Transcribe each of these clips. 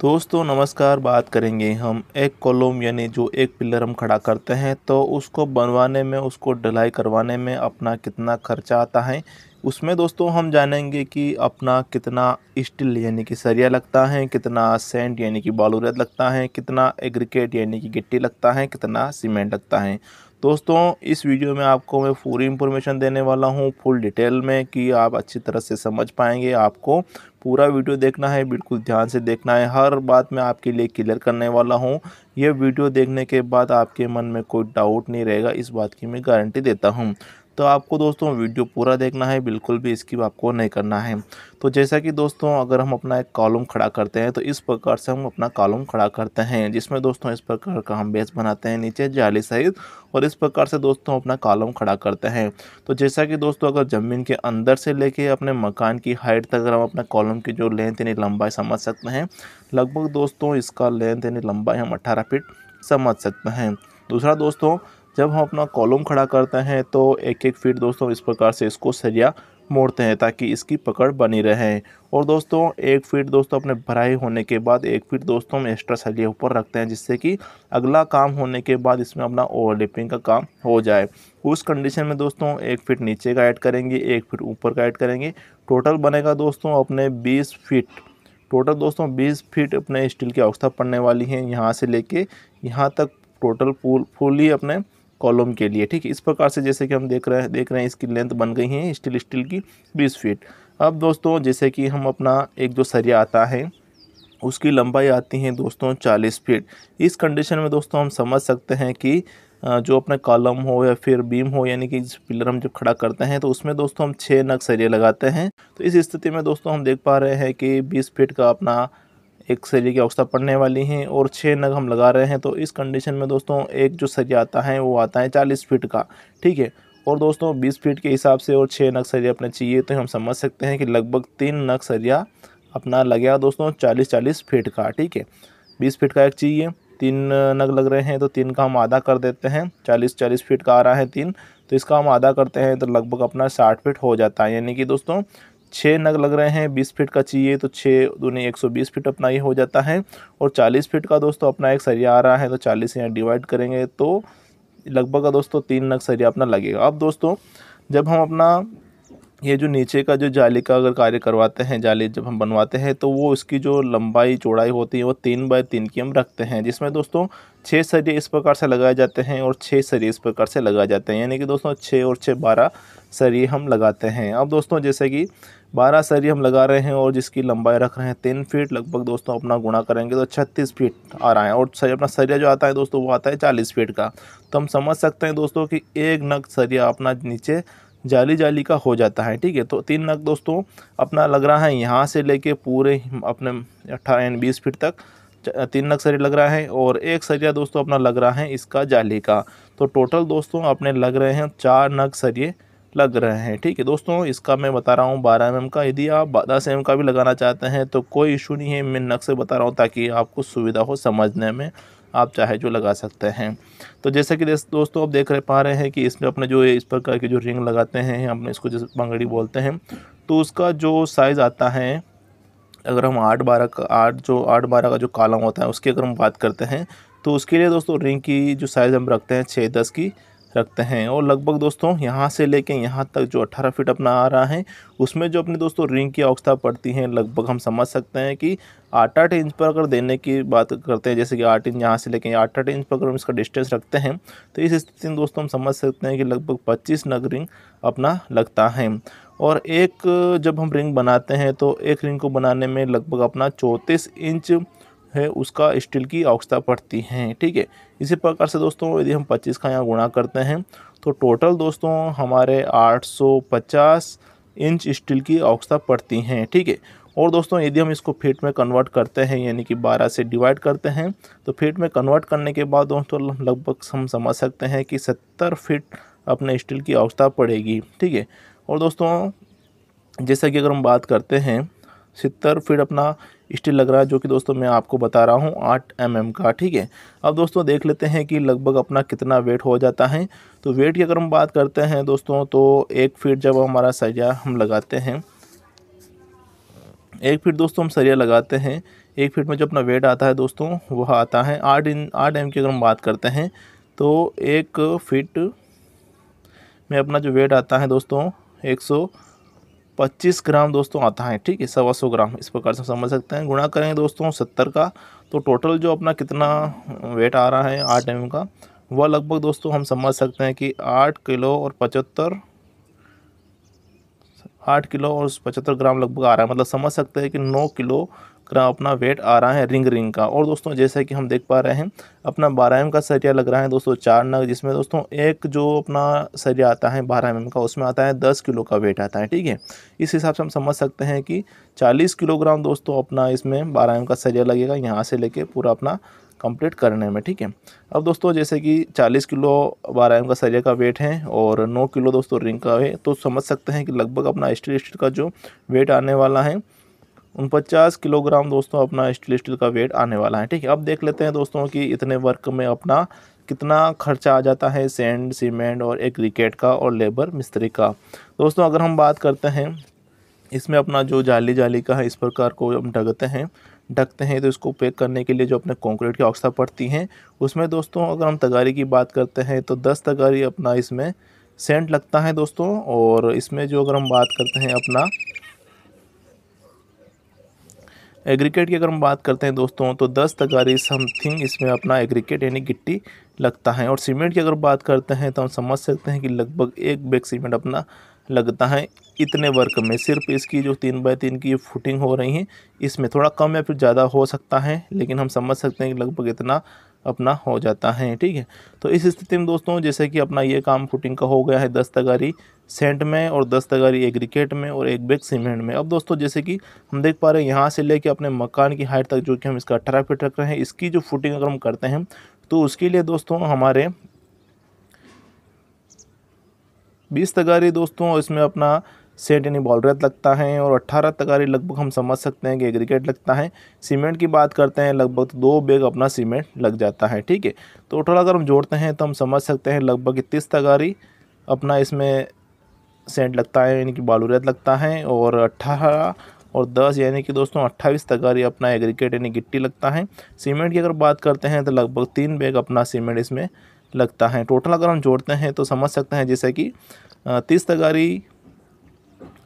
दोस्तों नमस्कार बात करेंगे हम एक कॉलम यानी जो एक पिलर हम खड़ा करते हैं तो उसको बनवाने में उसको ढलाई करवाने में अपना कितना खर्चा आता है उसमें दोस्तों हम जानेंगे कि अपना कितना स्टील यानी कि सरिया लगता है कितना सेंट यानी कि बालूरेत लगता है कितना एग्रीकेट यानी कि गिट्टी लगता है कितना सीमेंट लगता है दोस्तों इस वीडियो में आपको मैं पूरी इन्फॉर्मेशन देने वाला हूँ फुल डिटेल में कि आप अच्छी तरह से समझ पाएंगे आपको पूरा वीडियो देखना है बिल्कुल ध्यान से देखना है हर बात मैं आपके लिए क्लियर करने वाला हूँ यह वीडियो देखने के बाद आपके मन में कोई डाउट नहीं रहेगा इस बात की मैं गारंटी देता हूँ तो आपको दोस्तों वीडियो पूरा देखना है बिल्कुल भी स्किप आपको नहीं करना है तो जैसा कि दोस्तों अगर हम अपना एक कॉलम खड़ा करते हैं तो इस प्रकार से हम अपना कॉलम खड़ा करते हैं जिसमें दोस्तों इस प्रकार का हम बेस बनाते हैं नीचे जाली सहित और इस प्रकार से दोस्तों अपना कॉलम खड़ा करते हैं तो जैसा कि दोस्तों अगर ज़मीन के अंदर से लेके अपने मकान की हाइट तक अगर हम अपना कॉलम की जो लेंथ यानी लंबाई समझ सकते हैं लगभग दोस्तों इसका लेंथ यानी लंबाई हम अट्ठारह फिट समझ सकते हैं दूसरा दोस्तों जब हम अपना कॉलम खड़ा करते हैं तो एक एक फीट दोस्तों इस प्रकार से इसको सरिया मोड़ते हैं ताकि इसकी पकड़ बनी रहे और दोस्तों एक फीट दोस्तों अपने भराई होने के बाद एक फीट दोस्तों हम एक्स्ट्रा सरिया ऊपर रखते हैं जिससे कि अगला काम होने के बाद इसमें अपना ओवरलिपिंग का काम हो जाए उस कंडीशन में दोस्तों एक फीट नीचे का ऐड करेंगे एक फीट ऊपर का ऐड करेंगे टोटल बनेगा दोस्तों अपने बीस फीट टोटल दोस्तों 20 फीट अपने स्टील की अवस्था पड़ने वाली है यहाँ से लेके यहाँ तक टोटल फुल फुली अपने कॉलम के लिए ठीक है इस प्रकार से जैसे कि हम देख रहे हैं देख रहे हैं इसकी लेंथ बन गई है स्टील स्टील की बीस फीट अब दोस्तों जैसे कि हम अपना एक जो सरिया आता है उसकी लंबाई आती है दोस्तों चालीस फीट इस कंडीशन में दोस्तों हम समझ सकते हैं कि जो अपना कॉलम हो या फिर बीम हो यानी कि पिलर हम जब खड़ा करते हैं तो उसमें दोस्तों हम छः नग सरिया लगाते हैं तो इस स्थिति में दोस्तों हम देख पा रहे हैं कि बीस फीट का अपना एक सरिये की अवस्था पड़ने वाली हैं और छः नग हम लगा रहे हैं तो इस कंडीशन में दोस्तों एक जो सरिया आता है वो आता है चालीस फीट का ठीक है और दोस्तों बीस फीट के हिसाब से और छः नग सरिया अपना चाहिए तो हम समझ सकते हैं कि लगभग तीन नग सरिया अपना लगेगा दोस्तों चालीस चालीस फीट का ठीक है बीस फीट का एक चाहिए तीन नग लग रहे हैं तो तीन का हम आधा कर देते हैं चालीस चालीस फीट का आ रहा है तीन तो इसका हम आधा करते हैं तो लगभग अपना साठ फीट हो जाता है यानी कि दोस्तों छः नग लग रहे हैं बीस फीट का चाहिए तो छः दूनी एक सौ बीस फीट अपना ये हो जाता है और चालीस फीट का दोस्तों अपना एक सरिया आ रहा है तो चालीस यहाँ डिवाइड करेंगे तो लगभग दोस्तों तीन नग सरिया अपना लगेगा अब दोस्तों जब हम अपना ये जो नीचे का जो जाली का अगर कार्य करवाते हैं जाली जब हम बनवाते हैं तो वो उसकी जो लंबाई चौड़ाई होती है वो तीन बाय तीन की हम रखते हैं जिसमें दोस्तों छः सरिये इस प्रकार से लगाए जाते हैं और छः सरिये इस प्रकार से लगाए जाते हैं यानी कि दोस्तों छः और छः बारह सरिये हम लगाते हैं अब दोस्तों जैसे कि बारह सरिये हम लगा रहे हैं और जिसकी लंबाई रख रहे हैं तीन फीट लगभग दोस्तों अपना गुणा करेंगे तो छत्तीस फीट आ रहा है और सर अपना सरिया जो आता है दोस्तों वो आता है चालीस फीट का तो हम समझ सकते हैं दोस्तों कि एक नग सरिया अपना नीचे जाली जाली का हो जाता है ठीक है तो तीन नग दोस्तों अपना लग रहा है यहाँ से लेके पूरे अपने अट्ठारह यानी बीस फीट तक तीन नग सरिया लग रहा है और एक सरिया दोस्तों अपना लग रहा है इसका जाली का तो टोटल दोस्तों अपने लग रहे हैं चार नग सरिये लग रहे हैं ठीक है दोस्तों इसका मैं बता रहा हूँ बारह एम का यदि आप दस एम का भी लगाना चाहते हैं तो कोई इशू नहीं है मैं नक से बता रहा हूँ ताकि आपको सुविधा हो समझने में आप चाहे जो लगा सकते हैं तो जैसे कि दोस्तों आप देख रहे पा रहे हैं कि इसमें अपने जो इस प्रकार की जो रिंग लगाते हैं अपने इसको जैसे बंगड़ी बोलते हैं तो उसका जो साइज़ आता है अगर हम आठ बारह का आठ जो आठ बारह का जो कॉलम होता है उसकी अगर हम बात करते हैं तो उसके लिए दोस्तों रिंग की जो साइज़ हम रखते हैं छः दस की रखते हैं और लगभग दोस्तों यहाँ से लेके यहाँ तक जो 18 फीट अपना आ रहा है उसमें जो अपने दोस्तों रिंग की अवस्था पड़ती है लगभग हम समझ सकते हैं कि आठ आठ इंच पर अगर देने की बात करते हैं जैसे कि आठ इंच यहाँ से लेके आठ आठ इंच पर अगर हम इसका डिस्टेंस रखते हैं तो इस स्थिति में दोस्तों हम समझ सकते हैं कि लगभग पच्चीस नग रिंग अपना लगता है और एक जब हम रिंग बनाते हैं तो एक रिंग को बनाने में लगभग अपना चौंतीस इंच है उसका स्टील की आवश्यकता पड़ती है ठीक है इसी प्रकार से दोस्तों यदि हम 25 का यहाँ गुणा करते हैं तो टोटल दोस्तों हमारे 850 इंच स्टील की आवश्यकता पड़ती हैं ठीक है और दोस्तों यदि हम इसको फीट में कन्वर्ट करते हैं यानी कि 12 से डिवाइड करते हैं तो फीट में कन्वर्ट करने के बाद दोस्तों लगभग हम समझ सकते हैं कि 70 फीट अपने स्टील की आवश्यकता पड़ेगी ठीक है और दोस्तों जैसा कि अगर हम बात करते हैं सत्तर फीट अपना स्टील लग रहा है जो कि दोस्तों मैं आपको बता रहा हूँ आठ एम एम का ठीक है अब दोस्तों देख लेते हैं कि लगभग अपना कितना वेट हो जाता है तो वेट की अगर हम बात करते हैं दोस्तों तो एक फीट जब हमारा सरिया हम लगाते हैं एक फीट दोस्तों हम सरिया लगाते हैं एक फीट में जो अपना वेट आता है दोस्तों वह आता है आठ इन आठ एम की अगर हम बात करते हैं तो एक फीट में अपना जो वेट आता है दोस्तों एक सौ पच्चीस ग्राम दोस्तों आता है ठीक है सवा सौ ग्राम इस प्रकार से समझ सकते हैं गुणा करेंगे दोस्तों सत्तर का तो टोटल जो अपना कितना वेट आ रहा है आठ एम का वह लगभग दोस्तों हम समझ सकते हैं कि आठ किलो और पचहत्तर आठ किलो और पचहत्तर ग्राम लगभग आ रहा है मतलब समझ सकते हैं कि नौ किलो रहा अपना वेट आ रहा है रिंग रिंग का और दोस्तों जैसे कि हम देख पा रहे हैं अपना बारह एम का सरिया लग रहा है दोस्तों चार नग जिसमें दोस्तों एक जो अपना सरिया आता है बारह एम का उसमें आता है दस किलो का वेट आता है ठीक है इस हिसाब से हम समझ सकते हैं कि चालीस किलोग्राम दोस्तों अपना इसमें बारह एम का सरिया लगेगा यहाँ से लेके पूरा अपना कंप्लीट करने में ठीक है अब दोस्तों जैसे कि 40 किलो बारह एम का सरिया का वेट है और 9 किलो दोस्तों रिंग का है तो समझ सकते हैं कि लगभग अपना स्टील स्टील का जो वेट आने वाला है उनपचास किलोग्राम दोस्तों अपना स्टील स्टील का वेट आने वाला है ठीक है अब देख लेते हैं दोस्तों कि इतने वर्क में अपना कितना खर्चा आ जाता है सेंड सीमेंट और एक रिकेट का और लेबर मिस्त्री का दोस्तों अगर हम बात करते हैं इसमें अपना जो जाली जाली का है इस प्रकार को हम ढकते हैं ढकते हैं तो इसको पैक करने के लिए जो अपने कंक्रीट की औक्सा पड़ती हैं उसमें दोस्तों अगर हम तगारी की बात करते हैं तो दस तगारी अपना इसमें सेंट लगता है दोस्तों और इसमें जो अगर हम बात करते हैं अपना एग्रीकेट की अगर हम बात करते हैं दोस्तों तो दस तकारी समथिंग इसमें अपना एग्रीकेट यानी गिट्टी लगता है और सीमेंट की अगर बात करते हैं तो हम समझ सकते हैं कि लगभग एक बैग सीमेंट अपना लगता है इतने वर्क में सिर्फ इसकी जो तीन बाय तीन की फुटिंग हो रही है इसमें थोड़ा कम या फिर ज़्यादा हो सकता है लेकिन हम समझ सकते हैं कि लगभग इतना अपना हो जाता है ठीक है तो इस स्थिति में दोस्तों जैसे कि अपना ये काम फुटिंग का हो गया है दस तगारी सेंट में और दस तगारी एग्रीकेट में और एक बैग सीमेंट में अब दोस्तों जैसे कि हम देख पा रहे हैं यहाँ से लेके अपने मकान की हाइट तक जो कि हम इसका अट्ठारह फिट रख रहे हैं इसकी जो फुटिंग अगर हम करते हैं तो उसके लिए दोस्तों हमारे बीस तगारी दोस्तों इसमें अपना सेट यानी बॉल रेत लगता है और अट्ठारह तकारी लगभग हम समझ सकते हैं कि एग्रीगेट लगता है सीमेंट की बात करते हैं लगभग तो दो बैग अपना सीमेंट लग जाता है ठीक है तो टोटल अगर हम जोड़ते हैं तो हम समझ सकते हैं लगभग इक्कीस तकारी अपना इसमें सेंट लगता है यानी कि बालू रेत लगता है और अट्ठारह और दस यानी कि दोस्तों अट्ठाईस तकारी अपना एग्रीकेट यानी गिट्टी लगता है सीमेंट की अगर बात करते हैं तो लगभग तीन बैग अपना सीमेंट इसमें लगता है टोटल अगर हम जोड़ते हैं तो समझ सकते हैं जैसे कि तीस तगारी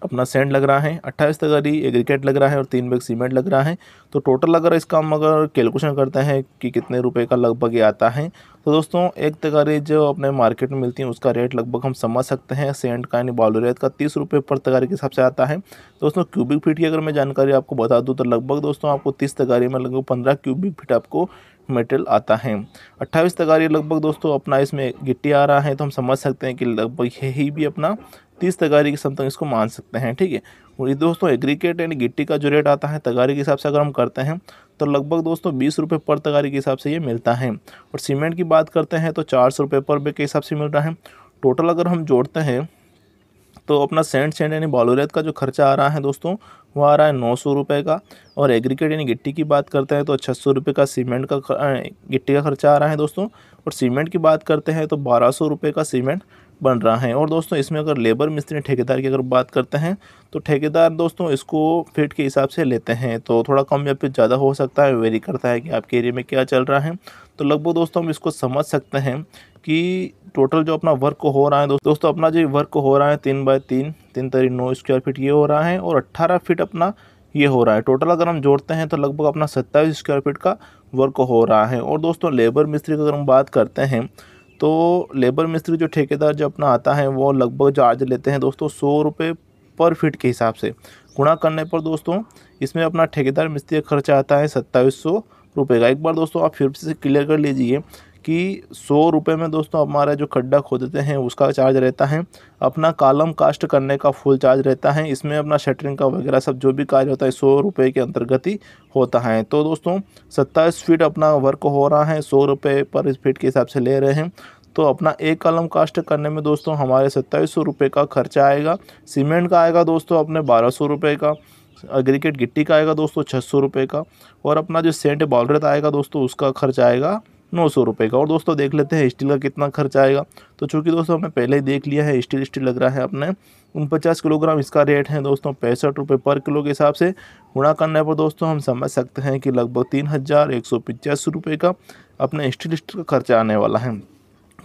अपना सेंड लग रहा है अट्ठाईस तगारी एग्रीकेट लग रहा है और तीन बैग सीमेंट लग रहा है तो टोटल अगर इसका हम अगर कैलकुलेशन करते हैं कि कितने रुपए का लगभग ये आता है तो दोस्तों एक तगारी जो अपने मार्केट में मिलती है उसका रेट लगभग हम समझ सकते हैं सेंट का यानी बालू रेत का तीस रुपये पर तगारी के हिसाब से आता है दोस्तों क्यूबिक फीट की अगर मैं जानकारी आपको बता दूँ तो लगभग दोस्तों आपको तीस तगारी में लगभग पंद्रह क्यूबिक फीट आपको मेटल आता है अट्ठाईस तगारी लगभग दोस्तों अपना इसमें गिट्टी आ रहा है तो हम समझ सकते हैं कि लगभग यही भी अपना तीस तगारी के समतंग इसको मान सकते हैं ठीक है और ये दोस्तों एग्रीकेट यानी गिट्टी का जो रेट आता है तगारी के हिसाब से अगर हम करते हैं तो लगभग दोस्तों बीस रुपये पर तगारी के हिसाब से ये मिलता है और सीमेंट की बात करते हैं तो चार सौ रुपये पर बे के हिसाब से मिल रहा है टोटल अगर हम जोड़ते हैं तो अपना सेंट सेंट यानी बालूरेत का जो खर्चा आ रहा है दोस्तों वो आ रहा है नौ सौ रुपये का और एग्रीकेट यानी गिट्टी की बात करते हैं तो छः सौ रुपये का सीमेंट का गिट्टी का खर्चा आ रहा है दोस्तों और सीमेंट की बात करते हैं तो बारह सौ रुपये का सीमेंट बन रहा है और दोस्तों इसमें अगर लेबर मिस्त्री ठेकेदार की अगर बात करते हैं तो ठेकेदार दोस्तों इसको फिट के हिसाब से लेते हैं तो थोड़ा कम या फिर ज़्यादा हो सकता है वेरी करता है कि आपके एरिया में क्या चल रहा है तो लगभग दोस्तों हम इसको समझ सकते हैं कि टोटल जो अपना वर्क हो रहा है दोस्तों दोस्तों अपना जो वर्क हो रहा है तीन बाय तीन तीन तरी नौ स्क्वायर फिट ये हो रहा है और अट्ठारह फिट अपना ये हो रहा है टोटल अगर हम जोड़ते हैं तो लगभग अपना सत्ताईस स्क्वायर फिट का वर्क हो रहा है और दोस्तों लेबर मिस्त्री की अगर हम बात करते हैं तो लेबर मिस्त्री जो ठेकेदार जो अपना आता है वो लगभग चार्ज लेते हैं दोस्तों सौ रुपये पर फिट के हिसाब से गुणा करने पर दोस्तों इसमें अपना ठेकेदार मिस्त्री का खर्चा आता है सत्ताईस सौ रुपये का एक बार दोस्तों आप फिर से क्लियर कर लीजिए कि सौ रुपये में दोस्तों हमारा जो खड्डा खोदते हैं उसका चार्ज रहता है अपना कालम कास्ट करने का फुल चार्ज रहता है इसमें अपना शटरिंग का वगैरह सब जो भी कार्य होता है सौ रुपये के अंतर्गत ही होता है तो दोस्तों सत्ताईस फीट अपना वर्क हो रहा है सौ रुपये पर फीट के हिसाब से ले रहे हैं तो अपना एक कलम कास्ट करने में दोस्तों हमारे सत्ताईस सौ रुपये का खर्चा आएगा सीमेंट का आएगा दोस्तों अपने बारह सौ रुपये का अग्रीकेट गिट्टी का आएगा दोस्तों छः सौ रुपये का और अपना जो सेंट बॉलरेट आएगा दोस्तों उसका खर्च आएगा नौ सौ रुपये का और दोस्तों देख लेते हैं स्टील का कितना खर्च आएगा तो चूँकि दोस्तों हमने पहले ही देख लिया है स्टील स्टील लग रहा है अपने उन पचास किलोग्राम इसका रेट है दोस्तों पैंसठ रुपये पर किलो के हिसाब से गुणा करने पर दोस्तों हम समझ सकते हैं कि लगभग तीन हज़ार एक सौ पचासी रुपये का अपने स्टील स्टील का खर्चा आने वाला है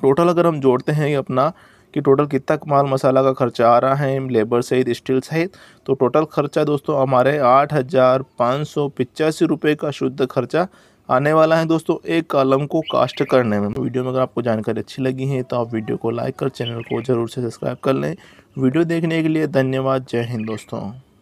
टोटल अगर हम जोड़ते हैं अपना कि टोटल कितना माल मसाला का खर्चा आ रहा है लेबर सहित स्टील सहित तो टोटल खर्चा दोस्तों हमारे आठ हज़ार पाँच सौ पिचासी रुपये का शुद्ध खर्चा आने वाला है दोस्तों एक कॉलम को कास्ट करने में वीडियो में अगर आपको जानकारी अच्छी लगी है तो आप वीडियो को लाइक कर चैनल को ज़रूर से सब्सक्राइब कर लें वीडियो देखने के लिए धन्यवाद जय हिंद दोस्तों